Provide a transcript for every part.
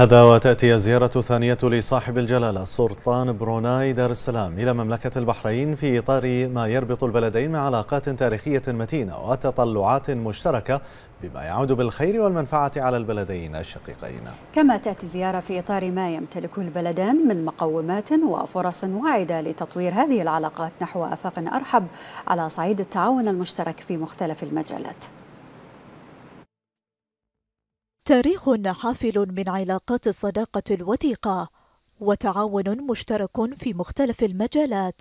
هذا وتأتي زيارة ثانية لصاحب الجلالة سلطان بروناي دار السلام إلى مملكة البحرين في إطار ما يربط البلدين مع علاقات تاريخية متينة وتطلعات مشتركة بما يعود بالخير والمنفعة على البلدين الشقيقين كما تأتي زيارة في إطار ما يمتلك البلدان من مقومات وفرص واعدة لتطوير هذه العلاقات نحو أفاق أرحب على صعيد التعاون المشترك في مختلف المجالات تاريخ حافل من علاقات الصداقة الوثيقة وتعاون مشترك في مختلف المجالات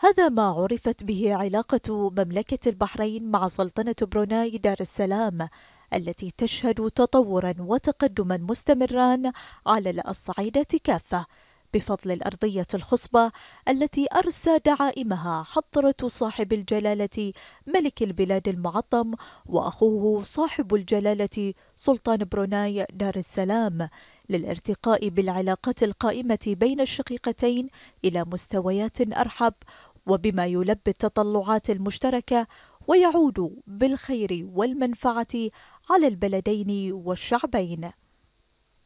هذا ما عرفت به علاقة مملكة البحرين مع سلطنة بروناي دار السلام التي تشهد تطورا وتقدما مستمران على الصعيدات كافة بفضل الأرضية الخصبة التي أرسى دعائمها حضرة صاحب الجلالة ملك البلاد المعظم وأخوه صاحب الجلالة سلطان بروناي دار السلام للارتقاء بالعلاقات القائمة بين الشقيقتين إلى مستويات أرحب وبما يلبي التطلعات المشتركة ويعود بالخير والمنفعة على البلدين والشعبين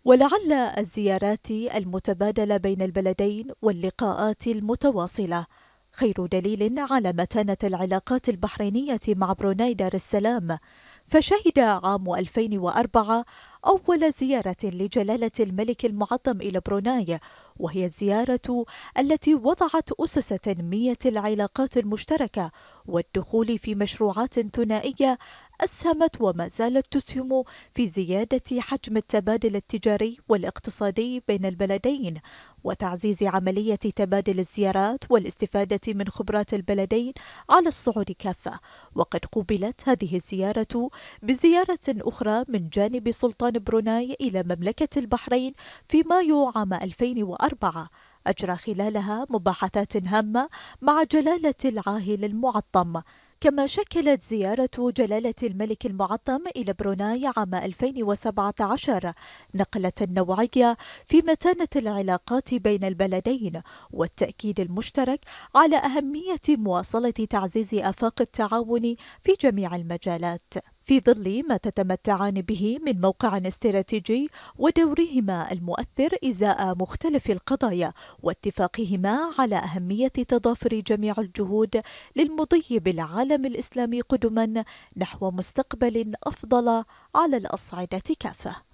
ولعل الزيارات المتبادله بين البلدين واللقاءات المتواصله خير دليل على متانه العلاقات البحرينيه مع بروناي دار السلام فشهد عام 2004 أول زيارة لجلالة الملك المعظم إلى بروناي وهي الزيارة التي وضعت أسس تنمية العلاقات المشتركة والدخول في مشروعات ثنائية أسهمت وما زالت تسهم في زيادة حجم التبادل التجاري والاقتصادي بين البلدين وتعزيز عملية تبادل الزيارات والاستفادة من خبرات البلدين على الصعود كافة وقد قوبلت هذه الزيارة بزيارة أخرى من جانب سلطان بروناي إلى مملكة البحرين في مايو عام 2004 أجرى خلالها مباحثات هامة مع جلالة العاهل المعظم كما شكلت زيارة جلالة الملك المعظم إلى بروناي عام 2017 نقلة نوعية في متانة العلاقات بين البلدين والتأكيد المشترك على أهمية مواصلة تعزيز آفاق التعاون في جميع المجالات في ظل ما تتمتعان به من موقع استراتيجي ودورهما المؤثر إزاء مختلف القضايا واتفاقهما على أهمية تضافر جميع الجهود للمضي بالعالم الإسلامي قدما نحو مستقبل أفضل على الأصعدة كافة